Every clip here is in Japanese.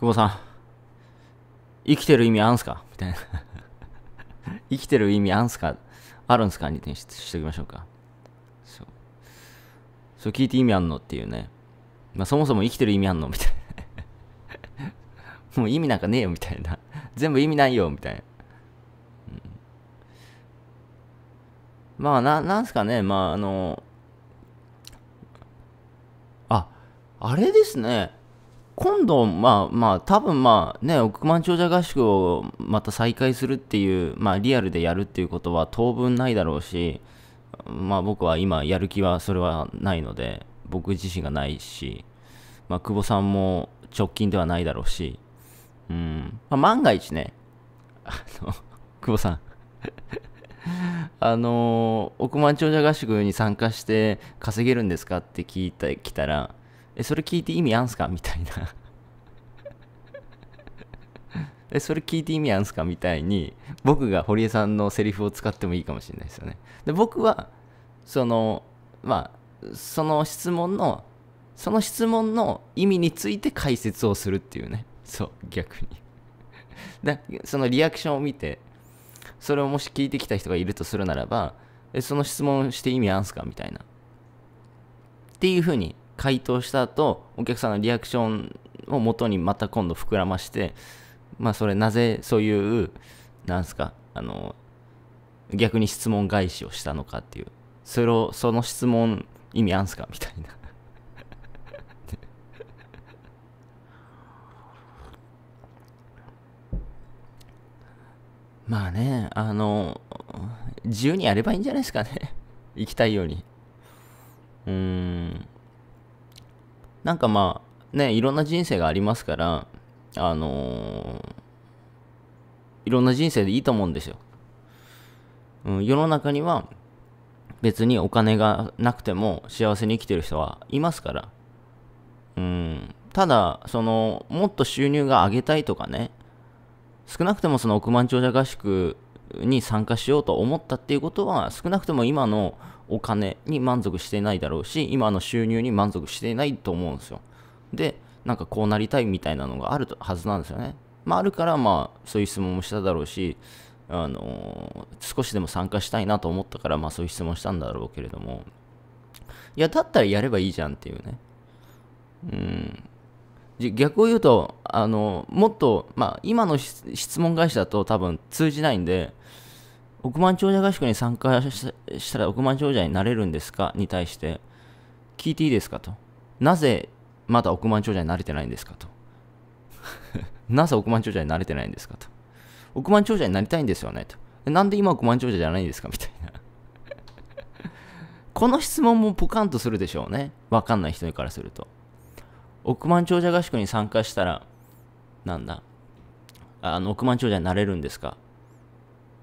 久保さん、生きてる意味あんすかみたいな 生きてる意味あんすかあるんすかにししておきましょうか。そう。そう聞いて意味あんのっていうね。まあそもそも生きてる意味あんのみたいな もう意味なんかねえよみたいな。全部意味ないよみたいな。うん、まあな、なんすかね。まああの、あ、あれですね。今度、まあまあ、多分まあね、億万長者合宿をまた再開するっていう、まあリアルでやるっていうことは当分ないだろうし、まあ僕は今やる気はそれはないので、僕自身がないし、まあ久保さんも直近ではないだろうし、うん、まあ、万が一ね、あの、久保さん あの億万長者合宿に参加して稼げるんですかって聞いてきたら、え、それ聞いて意味あんすかみたいなえ、それ聞いて意味あんすかみたいに、僕が堀江さんのセリフを使ってもいいかもしれないですよね。で、僕は、その、まあ、その質問の、その質問の意味について解説をするっていうね。そう、逆にだそのリアクションを見て、それをもし聞いてきた人がいるとするならば、えその質問して意味あんすかみたいな。っていうふうに回答した後お客さんのリアクションを元にまた今度膨らましてまあそれなぜそういうなんすかあの逆に質問返しをしたのかっていうそれをその質問意味あんすか みたいな まあねあの自由にやればいいんじゃないですかね行 きたいようにうーんなんかまあ、ね、いろんな人生がありますから、あのー、いろんな人生でいいと思うんですよ。うん、世の中には別にお金がなくても幸せに生きてる人はいますから。うん、ただ、その、もっと収入が上げたいとかね、少なくてもその億万長者合宿に参加しようと思ったっていうことは、少なくとも今のお金に満足してないだろうし、今の収入に満足してないと思うんですよ。で、なんかこうなりたいみたいなのがあるはずなんですよね。まあ、あるから、まあ、そういう質問もしただろうし、あのー、少しでも参加したいなと思ったから、まあ、そういう質問したんだろうけれども、いや、だったらやればいいじゃんっていうね。うん。逆を言うと、あのもっと、まあ、今の質問会社だと多分通じないんで、億万長者合宿に参加したら億万長者になれるんですかに対して、聞いていいですかと。なぜまだ億万長者になれてないんですかと。なぜ億万長者になれてないんですかと。億万長者になりたいんですよねと。なんで今億万長者じゃないんですかみたいな この質問もポカンとするでしょうね。わかんない人からすると。億万長者合宿に参加したら、なんだ、あの億万長者になれるんですか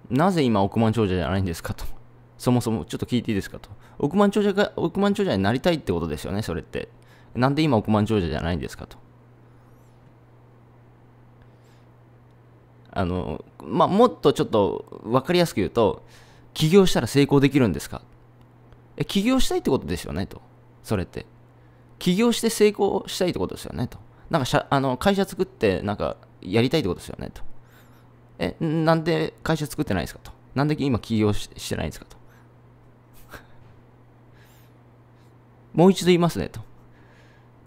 なぜ今億万長者じゃないんですかと。そもそもちょっと聞いていいですかと。億万長者が、億万長者になりたいってことですよね、それって。なんで今億万長者じゃないんですかと。あの、まあ、もっとちょっと分かりやすく言うと、起業したら成功できるんですかえ、起業したいってことですよねと。それって。起業して成功したいってことですよねと。なんかしゃあの会社作って、なんかやりたいってことですよねと。え、なんで会社作ってないんですかと。なんで今起業してないんですかと。もう一度言いますねと。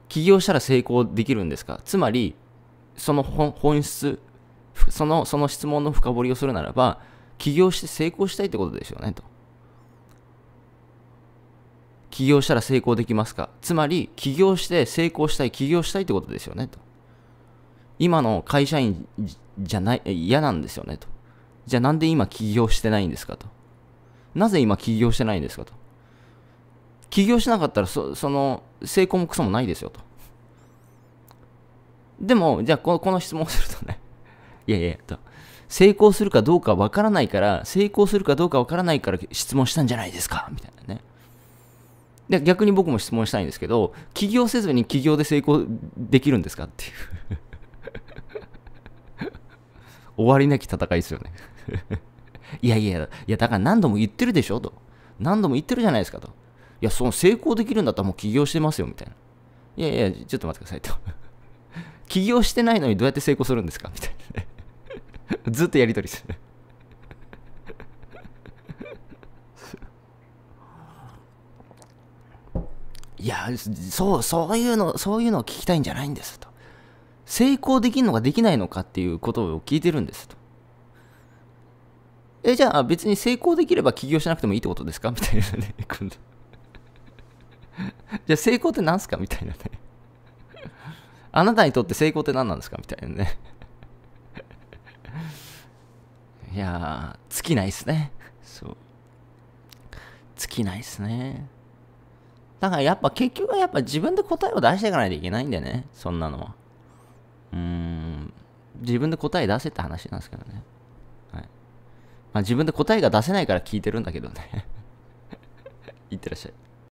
起業したら成功できるんですかつまり、その本質、その、その質問の深掘りをするならば、起業して成功したいってことですよねと。起業したら成功できますかつまり、起業して成功したい、起業したいってことですよねと。今の会社員じゃない、嫌なんですよねと。じゃあなんで今起業してないんですかと。なぜ今起業してないんですかと。起業しなかったらそ、その、成功もクソもないですよと。でも、じゃあこの、この質問をするとね いやいや、と。成功するかどうかわからないから、成功するかどうかわからないから質問したんじゃないですかみたいなね。で、逆に僕も質問したいんですけど、起業せずに起業で成功できるんですかっていう終わりなき戦いですよね いやいや、いやだから何度も言ってるでしょと。何度も言ってるじゃないですかと。いや、その成功できるんだったらもう起業してますよみたいな。いやいや、ちょっと待ってくださいと。起業してないのにどうやって成功するんですかみたいな、ずっとやり取りするいや、そう、そういうの、そういうのを聞きたいんじゃないんですと。成功できるのかできないのかっていうことを聞いてるんですと。え、じゃあ別に成功できれば起業しなくてもいいってことですか みたいなね。じゃあ成功って何すかみたいなね。あなたにとって成功って何なんですかみたいなね。いや尽きないっすね。そう。尽きないっすね。だからやっぱ結局はやっぱ自分で答えを出していかないといけないんだよね。そんなのは。うーん、自分で答え出せって話なんですけどね。はい。まあ、自分で答えが出せないから聞いてるんだけどねい ってらっしゃい。